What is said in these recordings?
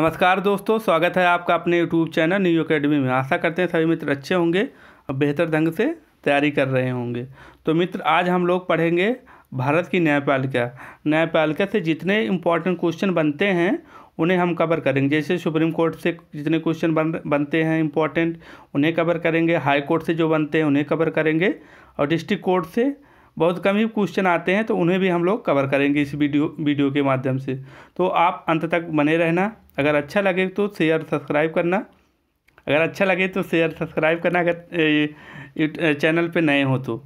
नमस्कार दोस्तों स्वागत है आपका अपने यूट्यूब चैनल न्यू अकेडमी में आशा करते हैं सभी मित्र अच्छे होंगे और बेहतर ढंग से तैयारी कर रहे होंगे तो मित्र आज हम लोग पढ़ेंगे भारत की न्यायपालिका न्यायपालिका से जितने इम्पोर्टेंट क्वेश्चन बनते हैं उन्हें हम कवर करेंगे जैसे सुप्रीम कोर्ट से जितने क्वेश्चन बन बनते हैं इंपॉर्टेंट उन्हें कवर करेंगे हाई कोर्ट से जो बनते हैं उन्हें कवर करेंगे और डिस्ट्रिक्ट कोर्ट से बहुत कम ही क्वेश्चन आते हैं तो उन्हें भी हम लोग कवर करेंगे इस वीडियो वीडियो के माध्यम से तो आप अंत तक बने रहना अगर अच्छा लगे तो शेयर सब्सक्राइब करना अगर अच्छा लगे तो शेयर सब्सक्राइब करना अगर चैनल पे नए हो तो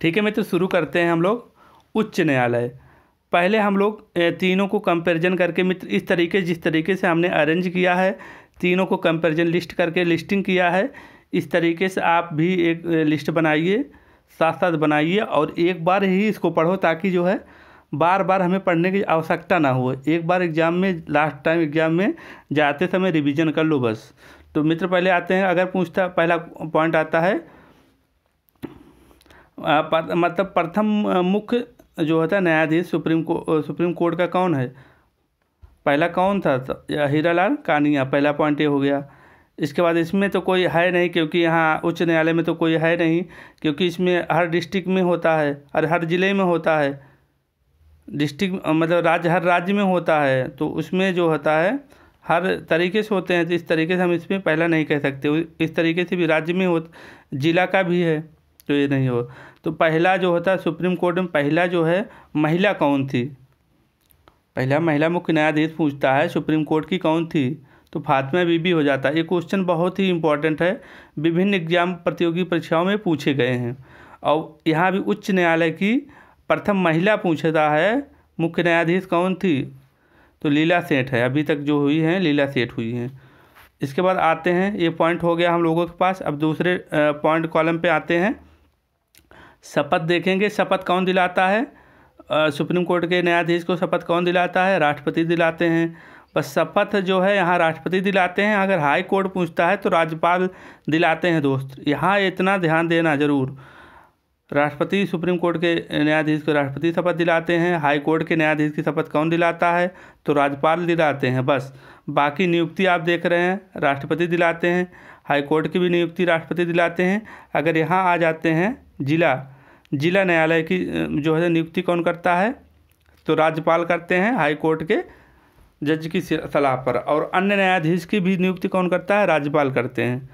ठीक है मित्र तो शुरू करते हैं हम लोग उच्च न्यायालय पहले हम लोग तीनों को कंपैरिजन करके मित्र इस तरीके जिस तरीके से हमने अरेंज किया है तीनों को कंपैरिजन लिस्ट करके लिस्टिंग किया है इस तरीके से आप भी एक लिस्ट बनाइए साथ साथ बनाइए और एक बार ही इसको पढ़ो ताकि जो है बार बार हमें पढ़ने की आवश्यकता ना हो एक बार एग्ज़ाम में लास्ट टाइम एग्ज़ाम में जाते समय रिवीजन कर लो बस तो मित्र पहले आते हैं अगर पूछता पहला पॉइंट आता है पर, मतलब प्रथम मुख्य जो होता है न्यायाधीश सुप्रीम को सुप्रीम कोर्ट का कौन है पहला कौन था तो, हीरा लाल कानिया पहला पॉइंट ये हो गया इसके बाद इसमें तो कोई है नहीं क्योंकि यहाँ उच्च न्यायालय में तो कोई है नहीं क्योंकि इसमें हर डिस्ट्रिक्ट में होता है और हर ज़िले में होता है डिस्ट्रिक्ट मतलब राज्य हर राज्य में होता है तो उसमें जो होता है हर तरीके से होते हैं तो इस तरीके से हम इसमें पहला नहीं कह सकते इस तरीके से भी राज्य में हो जिला का भी है तो ये नहीं हो तो पहला जो होता है सुप्रीम कोर्ट में पहला जो है महिला कौन थी पहला महिला मुख्य न्यायाधीश पूछता है सुप्रीम कोर्ट की कौन थी तो फातमा बीबी हो जाता है ये क्वेश्चन बहुत ही इंपॉर्टेंट है विभिन्न एग्जाम प्रतियोगी परीक्षाओं में पूछे गए हैं और यहाँ भी उच्च न्यायालय की प्रथम महिला पूछता है मुख्य न्यायाधीश कौन थी तो लीला सेठ है अभी तक जो हुई हैं लीला सेठ हुई हैं इसके बाद आते हैं ये पॉइंट हो गया हम लोगों के पास अब दूसरे पॉइंट कॉलम पे आते हैं शपथ देखेंगे शपथ कौन दिलाता है सुप्रीम कोर्ट के न्यायाधीश को शपथ कौन दिलाता है राष्ट्रपति दिलाते हैं बस शपथ जो है यहाँ राष्ट्रपति दिलाते हैं अगर हाई कोर्ट पूछता है तो राज्यपाल दिलाते हैं दोस्त यहाँ इतना ध्यान देना ज़रूर राष्ट्रपति सुप्रीम कोर्ट के न्यायाधीश को राष्ट्रपति शपथ दिलाते हैं हाई कोर्ट के न्यायाधीश की शपथ कौन दिलाता है तो राज्यपाल दिलाते हैं बस बाकी नियुक्ति आप देख रहे हैं राष्ट्रपति दिलाते हैं हाई कोर्ट की भी नियुक्ति राष्ट्रपति दिलाते हैं अगर यहाँ आ जाते हैं जिला जिला न्यायालय की जो है नियुक्ति कौन करता है तो राज्यपाल करते हैं हाई कोर्ट के जज की सलाह पर और अन्य न्यायाधीश की भी नियुक्ति कौन करता है राज्यपाल करते हैं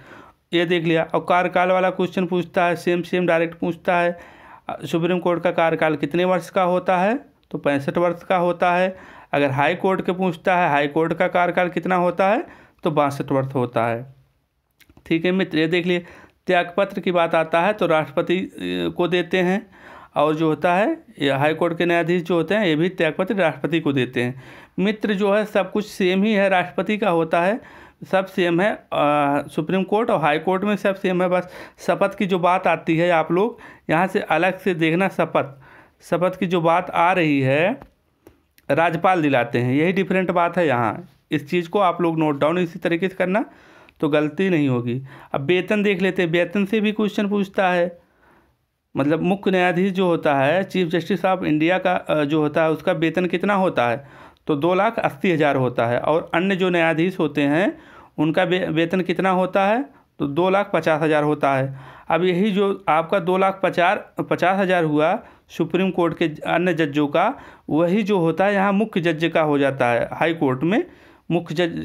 ये देख लिया और कार्यकाल वाला क्वेश्चन पूछता है सेम सेम डायरेक्ट पूछता है सुप्रीम कोर्ट का कार्यकाल कितने वर्ष का होता है तो पैंसठ वर्ष का होता है अगर हाई कोर्ट के पूछता है हाई कोर्ट का कार्यकाल कितना होता है तो बासठ वर्ष होता है ठीक है मित्र ये देख लिए त्यागपत्र की बात आता है तो राष्ट्रपति को देते हैं और जो होता है ये हाई कोर्ट के न्यायाधीश जो होते हैं ये भी त्यागपत्र राष्ट्रपति को देते हैं मित्र जो है सब कुछ सेम ही है राष्ट्रपति का होता है सब सेम है आ, सुप्रीम कोर्ट और हाई कोर्ट में सब सेम है बस शपथ की जो बात आती है आप लोग यहाँ से अलग से देखना शपथ शपथ की जो बात आ रही है राज्यपाल दिलाते हैं यही डिफरेंट बात है यहाँ इस चीज़ को आप लोग नोट डाउन इसी तरीके से करना तो गलती नहीं होगी अब वेतन देख लेते हैं वेतन से भी क्वेश्चन पूछता है मतलब मुख्य न्यायाधीश जो होता है चीफ जस्टिस ऑफ इंडिया का जो होता है उसका वेतन कितना होता है तो दो लाख अस्सी हज़ार होता है और अन्य जो न्यायाधीश होते हैं उनका वेतन कितना होता है तो दो लाख पचास हज़ार होता है अब यही जो आपका दो लाख पचार पचास हज़ार हुआ सुप्रीम कोर्ट के अन्य जजों का वही जो होता है यहाँ मुख्य जज का हो जाता है हाई कोर्ट में मुख्य जज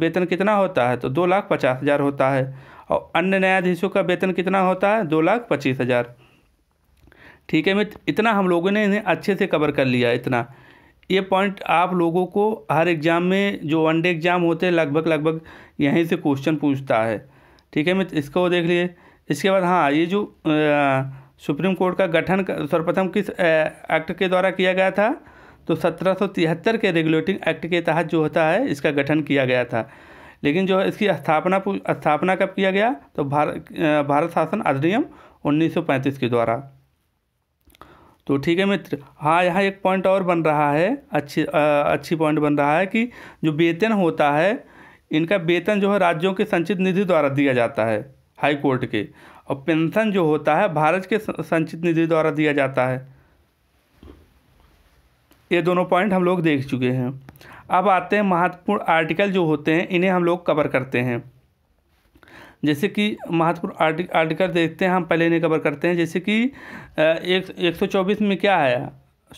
वेतन कितना होता है तो दो लाख पचास हज़ार होता है और अन्य न्यायाधीशों का वेतन कितना होता है दो लाख पच्चीस हज़ार ठीक है मित्र इतना हम लोगों ने इन्हें अच्छे से कवर कर लिया इतना ये पॉइंट आप लोगों को हर एग्ज़ाम में जो वनडे एग्ज़ाम होते हैं लगभग लगभग यहीं से क्वेश्चन पूछता है ठीक है मित्र इसको देख लिए इसके बाद हाँ ये जो आ, सुप्रीम कोर्ट का गठन सर्वप्रथम किस एक्ट के द्वारा किया गया था तो सत्रह के रेगुलेटिंग एक्ट के तहत जो होता है इसका गठन किया गया था लेकिन जो है इसकी स्थापना स्थापना कब किया गया तो भारत भारत शासन अधिनियम 1935 के द्वारा तो ठीक है मित्र हाँ यहाँ एक पॉइंट और बन रहा है अच्छी आ, अच्छी पॉइंट बन रहा है कि जो वेतन होता है इनका वेतन जो है राज्यों के संचित निधि द्वारा दिया जाता है हाई कोर्ट के और पेंशन जो होता है भारत के संचित निधि द्वारा दिया जाता है ये दोनों पॉइंट हम लोग देख चुके हैं अब आते हैं महत्वपूर्ण आर्टिकल जो होते हैं इन्हें हम लोग कवर करते हैं जैसे कि महत्वपूर्ण आर्टिक आर्टिकल देखते हैं हम पहले नहीं कवर करते हैं जैसे कि एक एक सौ चौबीस में क्या है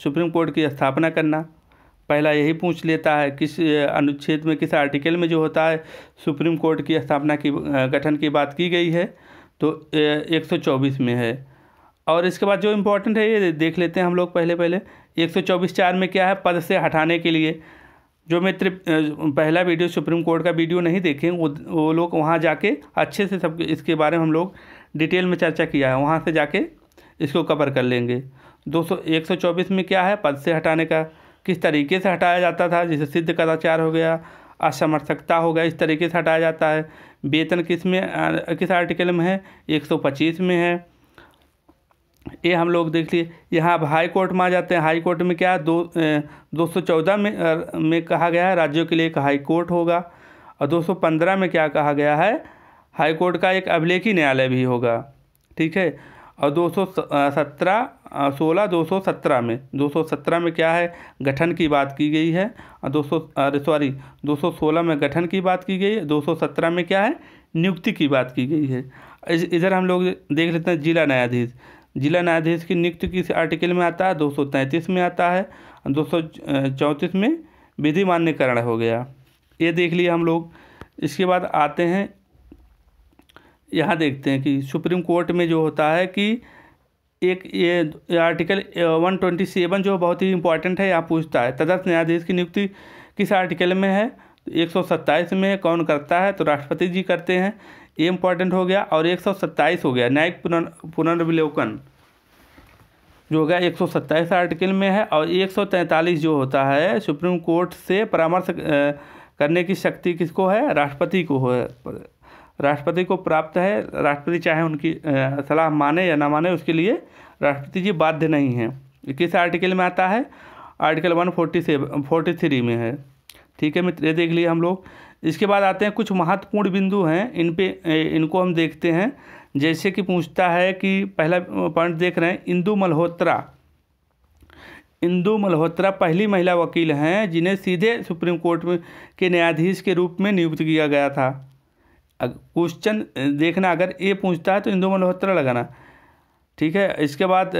सुप्रीम कोर्ट की स्थापना करना पहला यही पूछ लेता है किस अनुच्छेद में किस आर्टिकल में जो होता है सुप्रीम कोर्ट की स्थापना की गठन की बात की गई है तो एक सौ चौबीस में है और इसके बाद जो इम्पोर्टेंट है ये देख लेते हैं हम लोग पहले पहले एक सौ चौबीस चार में क्या है पद से हटाने के लिए जो मित्र पहला वीडियो सुप्रीम कोर्ट का वीडियो नहीं देखें वो वो लोग वहाँ जाके अच्छे से सब इसके बारे में हम लोग डिटेल में चर्चा किया है वहाँ से जाके इसको कवर कर लेंगे दो सौ एक सौ चौबीस में क्या है पद से हटाने का किस तरीके से हटाया जाता था जैसे सिद्ध कदाचार हो गया असमर्थकता हो गया इस तरीके से हटाया जाता है वेतन किस में किस आर्टिकल में है 125 में है ये हम लोग देख लिए यहाँ अब हाई कोर्ट में आ जाते हैं हाई कोर्ट में क्या दो दो सौ चौदह में में कहा गया है राज्यों के लिए एक हाई कोर्ट होगा और दो सौ पंद्रह में क्या कहा गया है हाई कोर्ट का एक अभिलेखी न्यायालय भी होगा ठीक है और दो सौ सत्रह सोलह दो सौ सत्रह में दो सौ सत्रह में क्या है गठन की बात की गई है और दो सौ अरे सॉरी दो सौ सोलह में गठन की बात की गई है दो सौ सत्रह में क्या है नियुक्ति की बात की गई है इधर हम लोग देख लेते हैं जिला न्यायाधीश जिला न्यायाधीश की नियुक्ति किस आर्टिकल में आता है दो सौ तैंतीस में आता है दो सौ चौंतीस में विधि मान्यकरण हो गया ये देख लिया हम लोग इसके बाद आते हैं यहाँ देखते हैं कि सुप्रीम कोर्ट में जो होता है कि एक ये आर्टिकल वन ट्वेंटी सेवन जो बहुत ही इंपॉर्टेंट है यहाँ पूछता है तदर्थ न्यायाधीश की नियुक्ति किस आर्टिकल में है एक में कौन करता है तो राष्ट्रपति जी करते हैं ये इम्पॉर्टेंट हो गया और एक हो गया न्यायिक पुनर् पुनर्विलोकन जो हो गया एक आर्टिकल में है और 143 जो होता है सुप्रीम कोर्ट से परामर्श करने की शक्ति किसको है राष्ट्रपति को हो राष्ट्रपति को प्राप्त है राष्ट्रपति चाहे उनकी सलाह माने या ना माने उसके लिए राष्ट्रपति जी बाध्य नहीं हैं किस आर्टिकल में आता है article one forty seven forty three में है ठीक है मित्र ये देख लिए हम लोग इसके बाद आते हैं कुछ महत्वपूर्ण बिंदु हैं इन पे इनको हम देखते हैं जैसे कि पूछता है कि पहला पॉइंट देख रहे हैं इंदु मल्होत्रा इंदु मल्होत्रा पहली महिला वकील हैं जिन्हें सीधे सुप्रीम कोर्ट में के न्यायाधीश के रूप में नियुक्त किया गया था क्वेश्चन देखना अगर ये पूछता है तो इंदु मल्होत्रा लगाना ठीक है इसके बाद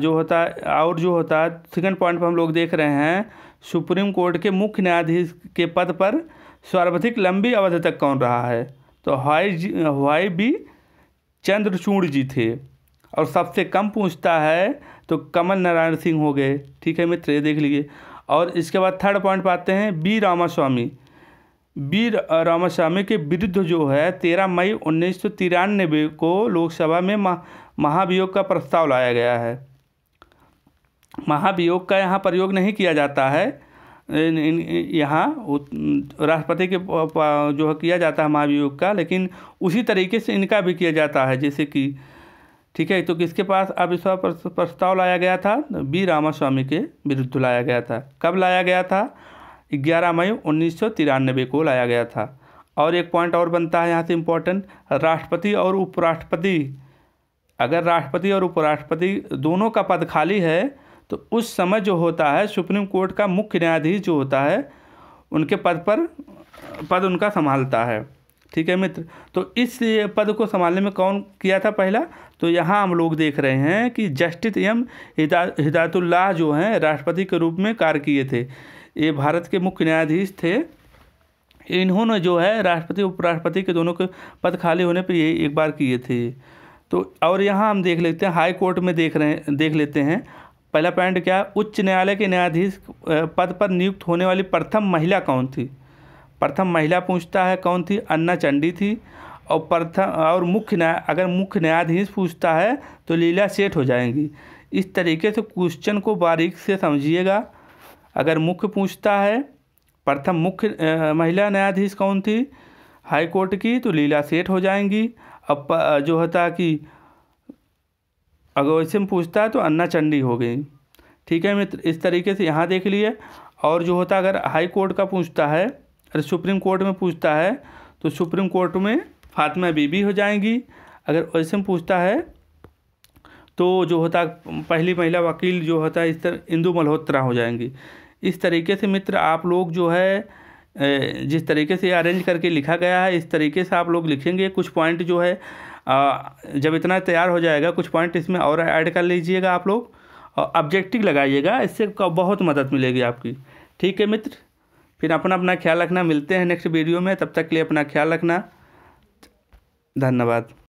जो होता है और जो होता है सेकेंड पॉइंट पर हम लोग देख रहे हैं सुप्रीम कोर्ट के मुख्य न्यायाधीश के पद पर सर्वाधिक लंबी अवधि तक कौन रहा है तो हवाई जी हवाई बी चंद्रचूड़ जी थे और सबसे कम पूछता है तो कमल नारायण सिंह हो गए ठीक है मित्र ये देख लीजिए और इसके बाद थर्ड पॉइंट पाते हैं बी रामास्वामी बी रामास्वामी के विरुद्ध जो है तेरह मई उन्नीस को लोकसभा में महा महाभियोग का प्रस्ताव लाया गया है महाभियोग का यहाँ प्रयोग नहीं किया जाता है यहाँ राष्ट्रपति के जो है किया जाता है महाभियोग का लेकिन उसी तरीके से इनका भी किया जाता है जैसे कि ठीक है तो किसके पास अविश्वास प्रस्ताव लाया गया था बी रामास्वामी के विरुद्ध लाया गया था कब लाया गया था ग्यारह मई उन्नीस को लाया गया था और एक पॉइंट और बनता है यहाँ से इम्पोर्टेंट राष्ट्रपति और उपराष्ट्रपति अगर राष्ट्रपति और उपराष्ट्रपति दोनों का पद खाली है तो उस समय जो होता है सुप्रीम कोर्ट का मुख्य न्यायाधीश जो होता है उनके पद पर पद उनका संभालता है ठीक है मित्र तो इस पद को संभालने में कौन किया था पहला तो यहाँ हम लोग देख रहे हैं कि जस्टिस एम हिदा हिदायतुल्लाह जो हैं राष्ट्रपति के रूप में कार्य किए थे ये भारत के मुख्य न्यायाधीश थे इन्होंने जो है राष्ट्रपति उपराष्ट्रपति के दोनों के पद खाली होने पर ये एक बार किए थे तो और यहाँ हम देख लेते हैं हाई कोर्ट में देख रहे हैं देख लेते हैं पहला पॉइंट क्या उच्च न्यायालय के न्यायाधीश पद पर नियुक्त होने वाली प्रथम महिला कौन थी प्रथम महिला पूछता है कौन थी अन्ना चंडी थी और प्रथम और मुख्य न्याय अगर मुख्य न्यायाधीश पूछता है तो लीला सेठ हो जाएंगी इस तरीके से क्वेश्चन को बारीक से समझिएगा अगर मुख्य पूछता है प्रथम मुख्य महिला न्यायाधीश कौन थी हाई कोर्ट की तो लीला सेठ हो जाएंगी अब जो होता कि अगर वैसे में पूछता है तो अन्ना चंडी हो गई ठीक है मित्र इस तरीके से यहाँ देख लिए और जो होता है अगर हाई कोर्ट का पूछता है अरे सुप्रीम कोर्ट में पूछता है तो सुप्रीम कोर्ट में फातिमा बीबी हो जाएंगी अगर वैसे में पूछता है तो जो होता पहली महिला वकील जो होता है इस तरह इंदू मल्होत्रा हो जाएंगी इस तरीके से मित्र आप लोग जो है जिस तरीके से अरेंज करके लिखा गया है इस तरीके से आप लोग लिखेंगे कुछ पॉइंट जो है जब इतना तैयार हो जाएगा कुछ पॉइंट इसमें और ऐड कर लीजिएगा आप लोग और ऑब्जेक्टिव लगाइएगा इससे बहुत मदद मिलेगी आपकी ठीक है मित्र फिर अपना अपना ख्याल रखना मिलते हैं नेक्स्ट वीडियो में तब तक के लिए अपना ख्याल रखना धन्यवाद